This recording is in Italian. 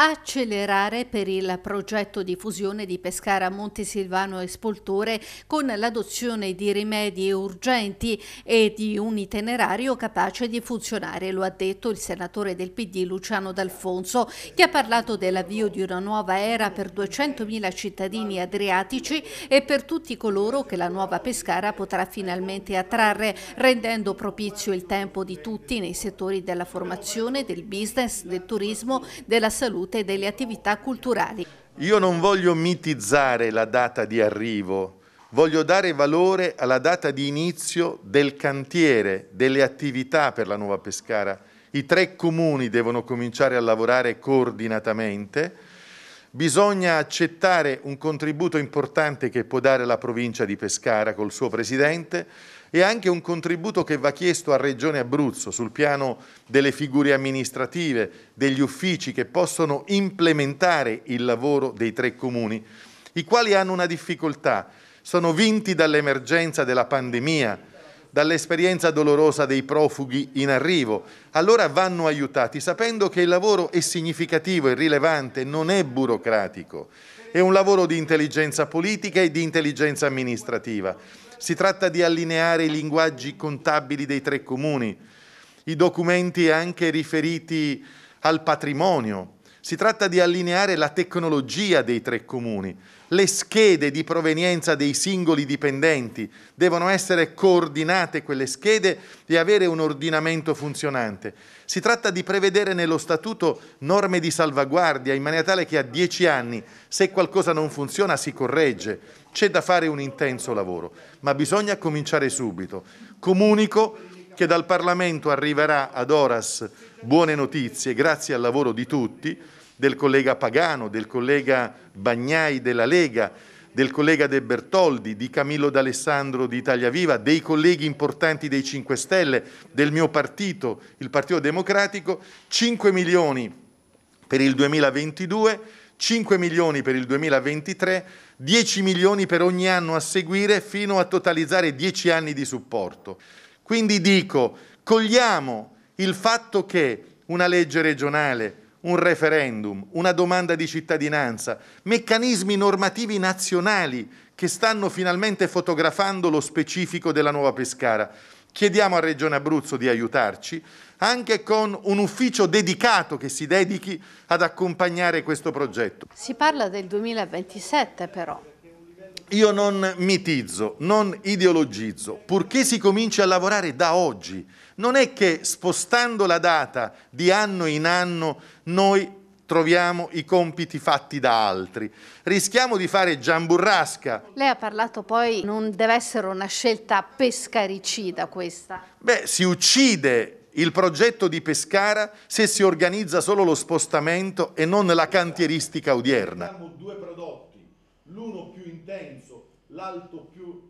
accelerare per il progetto di fusione di Pescara Montesilvano e Spoltore con l'adozione di rimedi urgenti e di un itinerario capace di funzionare, lo ha detto il senatore del PD Luciano D'Alfonso, che ha parlato dell'avvio di una nuova era per 200.000 cittadini adriatici e per tutti coloro che la nuova Pescara potrà finalmente attrarre, rendendo propizio il tempo di tutti nei settori della formazione, del business, del turismo, della salute salute e delle attività culturali. Io non voglio mitizzare la data di arrivo, voglio dare valore alla data di inizio del cantiere, delle attività per la nuova Pescara. I tre comuni devono cominciare a lavorare coordinatamente Bisogna accettare un contributo importante che può dare la provincia di Pescara col suo presidente e anche un contributo che va chiesto a Regione Abruzzo sul piano delle figure amministrative, degli uffici che possono implementare il lavoro dei tre comuni, i quali hanno una difficoltà, sono vinti dall'emergenza della pandemia, dall'esperienza dolorosa dei profughi in arrivo. Allora vanno aiutati sapendo che il lavoro è significativo, e rilevante, non è burocratico. È un lavoro di intelligenza politica e di intelligenza amministrativa. Si tratta di allineare i linguaggi contabili dei tre comuni, i documenti anche riferiti al patrimonio, si tratta di allineare la tecnologia dei tre comuni. Le schede di provenienza dei singoli dipendenti devono essere coordinate quelle schede e avere un ordinamento funzionante. Si tratta di prevedere nello statuto norme di salvaguardia in maniera tale che a dieci anni, se qualcosa non funziona, si corregge. C'è da fare un intenso lavoro, ma bisogna cominciare subito. Comunico che dal Parlamento arriverà ad Oras buone notizie, grazie al lavoro di tutti, del collega Pagano, del collega Bagnai della Lega, del collega De Bertoldi, di Camillo D'Alessandro di Italia Viva, dei colleghi importanti dei 5 Stelle, del mio partito, il Partito Democratico, 5 milioni per il 2022, 5 milioni per il 2023, 10 milioni per ogni anno a seguire fino a totalizzare 10 anni di supporto. Quindi dico, cogliamo il fatto che una legge regionale, un referendum, una domanda di cittadinanza, meccanismi normativi nazionali che stanno finalmente fotografando lo specifico della nuova Pescara. Chiediamo a Regione Abruzzo di aiutarci anche con un ufficio dedicato che si dedichi ad accompagnare questo progetto. Si parla del 2027 però io non mitizzo, non ideologizzo, purché si cominci a lavorare da oggi. Non è che spostando la data di anno in anno noi troviamo i compiti fatti da altri. Rischiamo di fare giamburrasca. Lei ha parlato poi, non deve essere una scelta pescaricida questa. Beh, si uccide il progetto di Pescara se si organizza solo lo spostamento e non la cantieristica odierna. Abbiamo due prodotti, l'uno più intenso l'alto più